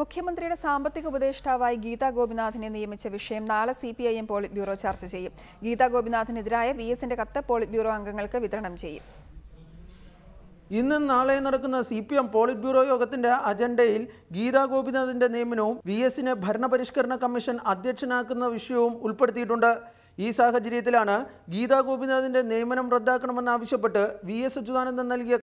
മുഖ്യമന്ത്രിയുടെ സാമ്പത്തിക ഉപദേഷ്ടാവായി ഗീതാ ഗോപിനാഥിനെ നിയമിച്ച വിഷയം നാളെ C P I M politburo ചർച്ച ചെയ്യും ഗീതാ ഗോപിനാഥിനെതിരായ വി എസിന്റെ കത്ത് പോളിറ്റ് ബ്യൂറോ അംഗങ്ങൾക്ക് വിതരണം ചെയ്യും ഇന്നും നാളെയും നടക്കുന്ന C P M politburo യോഗത്തിന്റെ അജണ്ടയിൽ ഗീതാ ഗോപിനാഥിന്റെ നിയമനവും വി എസിനെ ഭരണപരിഷ്കരണ കമ്മീഷൻ അധ്യക്ഷനാക്കുന്ന വിഷയവും ഉൾപ്പെടുത്തിയിട്ടുണ്ട് ഈ സാഹചര്യത്തിലാണ് ഗീതാ ഗോപിനാഥിന്റെ നിയമനം റദ്ദാക്കണമെന്നാവശ്യപ്പെട്ട് വി എസ് അച്യുതാനന്ദൻ നൽകിയ